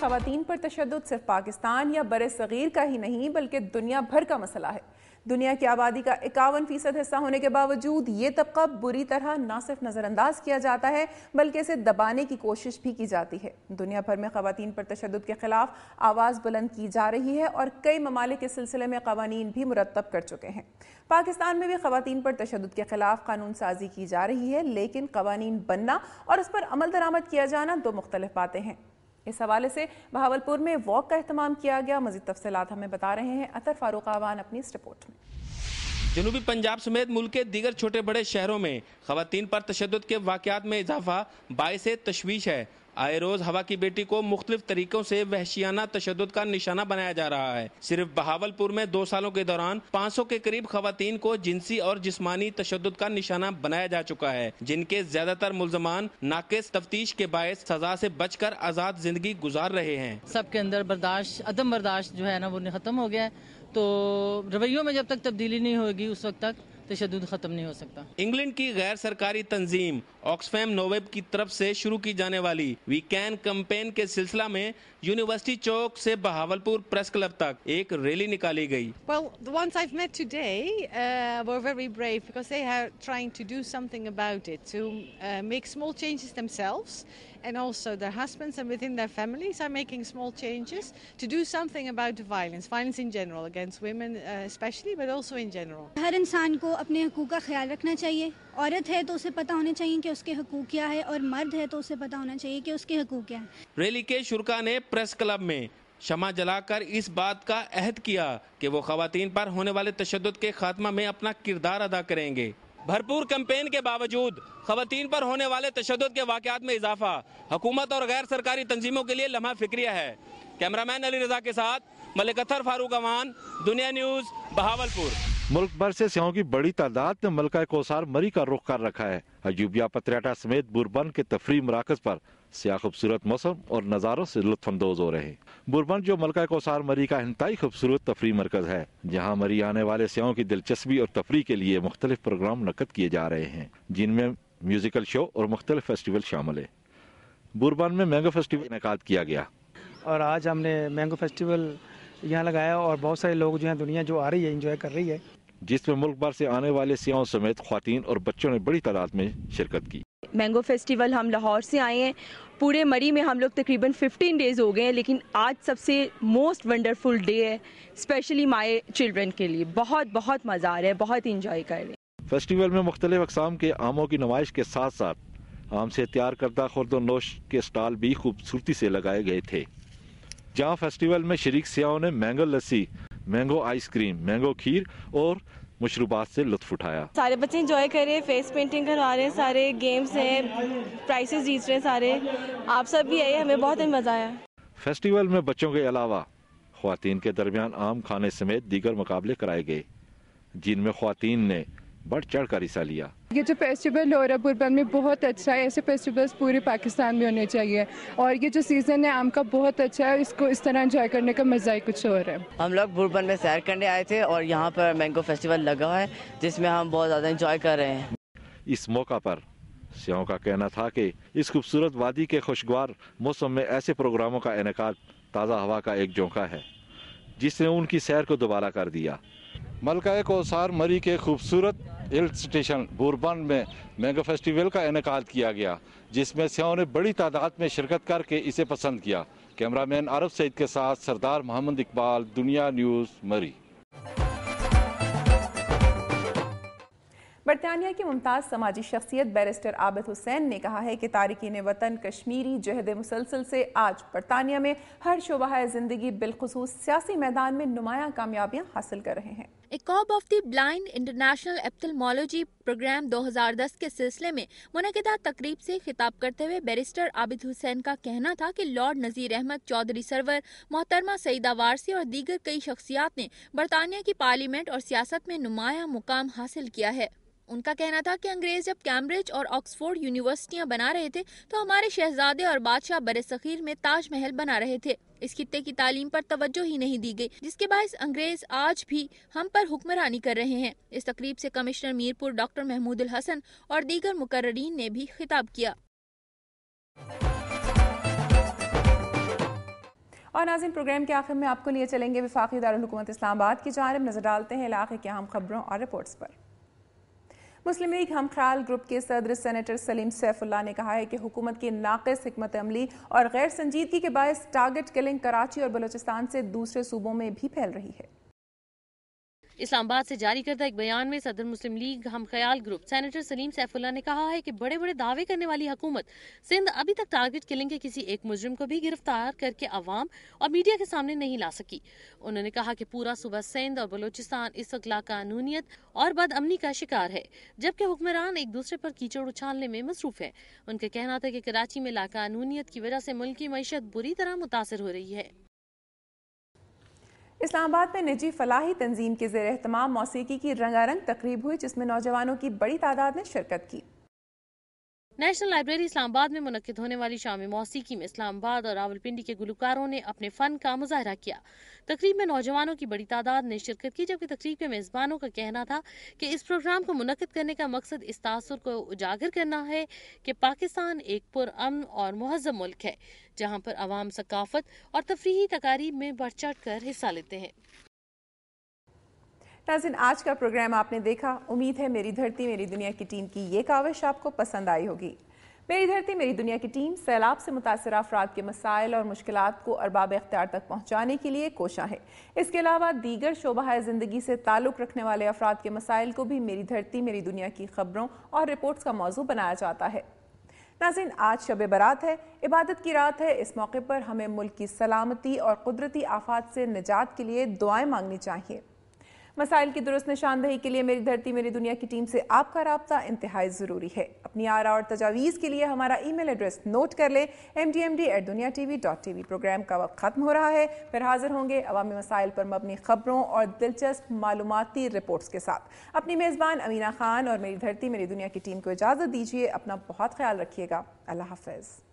खातन पर तशद सिर्फ पाकिस्तान या बर सग़ीर का ही नहीं बल्कि दुनिया भर का मसला है दुनिया की आबादी का इक्यावन फ़ीसद हिस्सा होने के बावजूद ये तबका बुरी तरह न सिर्फ नज़रअंदाज किया जाता है बल्कि इसे दबाने की कोशिश भी की जाती है दुनिया भर में खातन पर तशद के ख़िलाफ़ आवाज़ बुलंद की जा रही है और कई ममालिक सिलसिले में कवानीन भी मुरतब कर चुके हैं पाकिस्तान में भी खातन पर तशद के ख़िलाफ़ कानून साजी की जा रही है लेकिन कवानीन बनना और उस पर अमल दरामद किया जाना दो मुख्तलिफ बातें हैं इस हवाले से बहावलपुर में वॉक का अहतमाम किया गया मजीद तफसलत हमें बता रहे हैं अतर फारूक आवान अपनी इस रिपोर्ट में जनूबी पंजाब समेत मुल्क के दीगर छोटे बड़े शहरों में खातन पर तशद के वाकत में इजाफा बायस तशवीश है आए रोज हवा की बेटी को मुख्तलिफ तरीकों से वहशियाना तशद का निशाना बनाया जा रहा है सिर्फ बहावलपुर में दो सालों के दौरान 500 के करीब खातन को जिनसी और जिसमानी तशद का निशाना बनाया जा चुका है जिनके ज्यादातर मुलजमान नाकिस तफ्तीश के बायस सजा से बचकर आजाद जिंदगी गुजार रहे हैं सबके अंदर बर्दाश्त अदम बर्दाश्त जो है ना वो खत्म हो गया है तो रवैयों में जब तक तब्दीली नहीं होगी उस वक्त तक तशद ख़त्म नहीं हो सकता इंग्लैंड की गैर सरकारी तंजीम ऑक्सफैम नोवेब की तरफ से शुरू की जाने वाली वीकेंड कैंपेन के सिलसिला में यूनिवर्सिटी चौक से बहावलपुर प्रेस क्लब तक एक रैली निकाली गई well, the ones I've met today uh, were very brave because they are trying to do something about it, to uh, make small changes themselves. and also their husbands and within their families are making small changes to do something about the violence, violence in general against women especially, but also in general. हर इंसान को अपने हकों का ख्याल रखना चाहिए औरत है तो उसे पता होने चाहिए कि उसके हकों क्या है और मर्द है तो उसे पता होना चाहिए कि उसके हकों क्या है रैली के शुरुआत ने प्रेस क्लब में शमा जलाकर इस बात का अहद किया कि वो खातन पर होने वाले तशद के खात्मा में अपना किरदार अदा करेंगे भरपूर कैंपेन के बावजूद खवतन पर होने वाले तशद के वाकत में इजाफा हुकूमत और गैर सरकारी तंजीमों के लिए लम्हा फिक्रिया है कैमरामैन अली रजा के साथ मलिक अथर फारूक अवान दुनिया न्यूज बहावलपुर मुल्क भर से सेहों की बड़ी तादाद ने मलका कोसार मरी का रुख कर रखा है अजूबिया पत्रियाटा समेत बुरबन के तफरी मराकज पर सियाह खूबसूरत मौसम और नज़ारों से लुफानंदोज हो रहे हैं बुरबन जो मलका कोसार मरी का इंतई खूबसूरत तफरी मरकज़ है जहाँ मरी आने वाले सियाओं की दिलचस्पी और तफरी के लिए मुख्तलिफ प्रोग्राम नकद किए जा रहे हैं जिनमें म्यूज़िकल शो और मुख्तलिफ फेस्टिवल शामिल है बुरबन में मैंगो फेस्टिवल इनका किया गया और आज हमने मैंगो फेस्टिवल यहाँ लगाया और बहुत सारे लोग जो है दुनिया जो आ रही है इंजॉय कर रही है जिसमें मुल्क भर से आने वाले सियाओं समेत खातन और बच्चों ने बड़ी तादाद में शिरकत की मैंगो फेस्टिवल हम लाहौर से आए हैं पूरे मरी में हम लोग तकरीबन 15 डेज़ हो गए हैं लेकिन आज सबसे मोस्ट वंडरफुल डे है स्पेशली माई चिल्ड्रेन के लिए बहुत बहुत मज़ा आ रहा है बहुत इंजॉय कर रहे हैं फेस्टिवल में मुख्तलिफ अकसाम के आमों की नुमाइश के साथ साथ आम से तैयार करदा खुरदोनोश के स्टॉल भी खूबसूरती से लगाए गए थे जहाँ फेस्टिवल में शरीक सियाओं ने mango lassi mango ice cream mango खीर और मशरूबात से लुत्फ उठाया सारे बच्चे इंजॉय कर रहे हैं फेस पेंटिंग करवा रहे हैं सारे गेम्स हैं प्राइसेस जीत रहे हैं सारे आप सब भी आए हमें बहुत मज़ा आया फेस्टिवल में बच्चों के अलावा खुवान के दरमियान आम खाने समेत दीगर मुकाबले कराए गए जिनमें खुवान ने बढ़ चढ़ कर हिस्सा लिया ये जो फेस्टिवल हो रहा है बुरबन में बहुत अच्छा है ऐसे फेस्टिवल्स पूरे पाकिस्तान में होने चाहिए और ये जो सीज़न है आम का बहुत अच्छा है इसको इस तरह इन्जॉय करने का मज़ा ही कुछ और है हम लोग बुरबन में सैर करने आए थे और यहाँ पर मैंगो फेस्टिवल लगा है जिसमें हम बहुत ज़्यादा इंजॉय कर रहे हैं इस मौका पर सियाओं का कहना था कि इस खूबसूरत वादी के खुशगवार मौसम में ऐसे प्रोग्रामों का इनका ताज़ा हवा का एक झोंका है जिसने उनकी सैर को दोबारा कर दिया मलका कोसार मरी के खूबसूरत हिल स्टेशन बोरबान में मैंगो फेस्टिवल का इनका किया गया जिसमें सियाओं ने बड़ी तादाद में शिरकत करके इसे पसंद किया कैमरा मैन आरफ सईद के साथ सरदार मोहम्मद इकबाल दुनिया न्यूज़ मरी बरतानिया की मुमताज़ समाजी शख्सियत बैरिस्टर आबिद हुसैन ने कहा है कि तारकिन वतन कश्मीरी जहद मुसलसल से आज बरतानिया में हर शोबा ज़िंदगी बिलखसूस सियासी मैदान में नुमाया कामयाबियाँ हासिल कर रहे हैं इकॉब of the blind international ophthalmology programme 2010 के सिलसिले में मुनदा तकरीब से खिताब करते हुए बैरिस्टर आबिद हुसैन का कहना था कि लॉर्ड नज़ीर अहमद चौधरी सरवर मोहतरमा सईदा वारसी और दीगर कई शख्सियात ने बरतानिया की पार्लियामेंट और सियासत में नुमाया मुकाम हासिल किया है उनका कहना था कि अंग्रेज जब कैम्ब्रिज और ऑक्सफोर्ड यूनिवर्सिटियां बना रहे थे तो हमारे शहजादे और बादशाह सखीर में ताजमहल बना रहे थे इस खत्े की तालीम पर तवज्जो ही नहीं दी गई जिसके बायस अंग्रेज आज भी हम पर हुक्मरानी कर रहे हैं इस तकरीब से कमिश्नर मीरपुर डॉक्टर महमूद हसन और दीगर मुकर्रीन ने भी खिताब किया और नाजिन प्रोग्राम के आखिर में आपको लिए चलेंगे विफाकी दारकूमत आबाद की जानब नजर डालते हैं इलाके की अहम खबरों और रिपोर्ट्स पर मुस्लिम लीग हम ख्याल ग्रुप के सदर सेनेटर सलीम सैफुल्ला ने कहा है कि हुकूमत की नाकस हमत अमली और गैर संजीदगी के बायस टारगेट किलिंग कराची और बलोचिस्तान से दूसरे सूबों में भी फैल रही है इस्लामाबाद से जारी करता एक बयान में सदर मुस्लिम लीग हम ख्याल ग्रुप सेनेटर सलीम सैफुल्ला ने कहा है कि बड़े बड़े दावे करने वाली हुकूमत सिंध अभी तक टारगेट किलिंग के किसी एक मुजरिम को भी गिरफ्तार करके अवाम और मीडिया के सामने नहीं ला सकी उन्होंने कहा की पूरा सुबह सिंध और बलोचिस्तान इस वक्त लाकानूनीत और बद बदअमनी का शिकार है जबकि हुक्मरान एक दूसरे पर कीचड़ उछालने में मसरूफ है उनका कहना था की कराची में लाकानूनीत की वजह ऐसी मुल्क की मीशत बुरी तरह मुतासर हो रही है इस्लामाबाद में निजी फलाही तंजीम के जेर अहतमाम मौसीकी की रंगारंग तकरीब हुई जिसमें नौजवानों की बड़ी तादाद ने शिरकत की नेशनल लाइब्रेरी इस्लामाबाद में मुनद होने वाली शाम मौसीकी में इस्लामाबाद और रावलपिंडी के गुलकारों ने अपने फन का मुजाहरा किया तकरीब में नौजवानों की बड़ी तादाद ने शिरकत की जबकि तकरीब के मेज़बानों का कहना था कि इस प्रोग्राम को मुनद करने का मकसद इस तासर को उजागर करना है कि पाकिस्तान एक पुरअमन और महजब मुल्क है जहाँ पर आवाम सकाफत और तफरी तकारीब में बढ़ चढ़ कर हिस्सा लेते हैं नाजिन आज का प्रोग्राम आपने देखा उम्मीद है मेरी धरती मेरी दुनिया की टीम की ये काविश आपको पसंद आई होगी मेरी धरती मेरी दुनिया की टीम सैलाब से मुतासर अफराद के मसाइल और मुश्किल को अरबाब अख्तियार तक पहुँचाने के लिए कोशा है इसके अलावा दीगर शोबा ज़िंदगी से ताल्लुक़ रखने वाले अफराद के मसाइल को भी मेरी धरती मेरी दुनिया की खबरों और रिपोर्ट्स का मौजू बनाया जाता है नाजिन आज शब बारात है इबादत की रात है इस मौके पर हमें मुल्क की सलामती और कुदरती आफात से निजात के लिए दुआएं मांगनी चाहिए मसाइल की दुरुस्त निशानदही के लिए मेरी धरती मेरी दुनिया की टीम से आपका रबता इंतहा ज़रूरी है अपनी आरा और तजावीज़ के लिए हमारा ई मेल एड्रेस नोट कर लें M D M D at Dunya T V dot T V programme का वक्त ख़त्म हो रहा है फिर हाजिर होंगे अवामी मसाइल पर मबनी खबरों और दिलचस्प मालूमती रिपोर्ट्स के साथ अपनी मेज़बान अमीना खान और मेरी धरती मेरी दुनिया की टीम को इजाज़त दीजिए अपना बहुत ख्याल रखिएगा अल्लाह हाफ